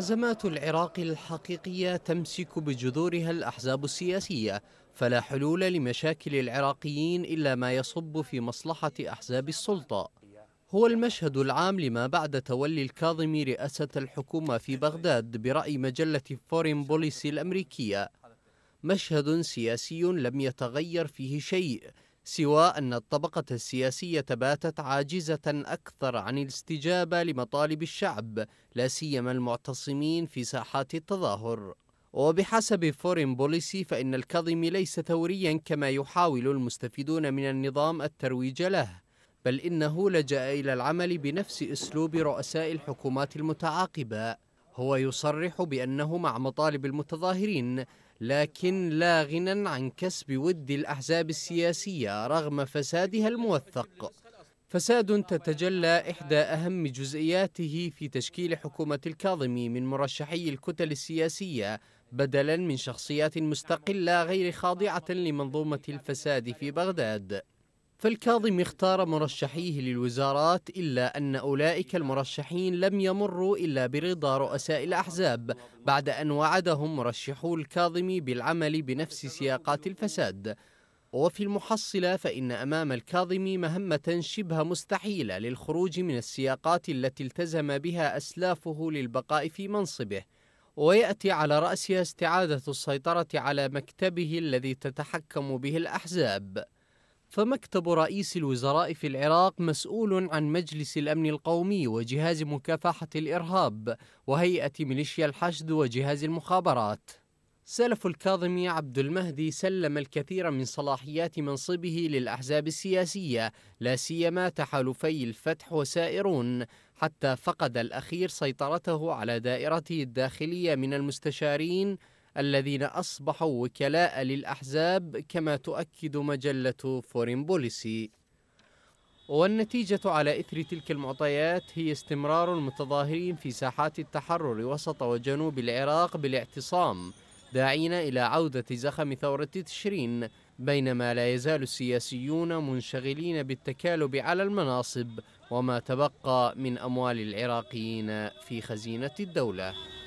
أزمات العراق الحقيقية تمسك بجذورها الأحزاب السياسية فلا حلول لمشاكل العراقيين إلا ما يصب في مصلحة أحزاب السلطة هو المشهد العام لما بعد تولي الكاظمي رئاسة الحكومة في بغداد برأي مجلة فورين بوليسي الأمريكية مشهد سياسي لم يتغير فيه شيء سوى أن الطبقة السياسية باتت عاجزة أكثر عن الاستجابة لمطالب الشعب لا سيما المعتصمين في ساحات التظاهر وبحسب فورين بوليسي فإن الكظم ليس ثوريا كما يحاول المستفيدون من النظام الترويج له بل إنه لجأ إلى العمل بنفس أسلوب رؤساء الحكومات المتعاقبة هو يصرح بأنه مع مطالب المتظاهرين لكن لا غنى عن كسب ود الأحزاب السياسية رغم فسادها الموثق فساد تتجلى إحدى أهم جزئياته في تشكيل حكومة الكاظمي من مرشحي الكتل السياسية بدلا من شخصيات مستقلة غير خاضعة لمنظومة الفساد في بغداد فالكاظم اختار مرشحيه للوزارات إلا أن أولئك المرشحين لم يمروا إلا برضا رؤساء الأحزاب بعد أن وعدهم مرشحو الكاظم بالعمل بنفس سياقات الفساد وفي المحصلة فإن أمام الكاظم مهمة شبه مستحيلة للخروج من السياقات التي التزم بها أسلافه للبقاء في منصبه ويأتي على رأسها استعادة السيطرة على مكتبه الذي تتحكم به الأحزاب فمكتب رئيس الوزراء في العراق مسؤول عن مجلس الأمن القومي وجهاز مكافحة الإرهاب وهيئة ميليشيا الحشد وجهاز المخابرات سلف الكاظمي عبد المهدي سلم الكثير من صلاحيات منصبه للأحزاب السياسية لا سيما تحالفي الفتح وسائرون حتى فقد الأخير سيطرته على دائرته الداخلية من المستشارين الذين أصبحوا وكلاء للأحزاب كما تؤكد مجلة فورين بوليسي والنتيجة على إثر تلك المعطيات هي استمرار المتظاهرين في ساحات التحرر وسط وجنوب العراق بالاعتصام داعين إلى عودة زخم ثورة تشرين بينما لا يزال السياسيون منشغلين بالتكالب على المناصب وما تبقى من أموال العراقيين في خزينة الدولة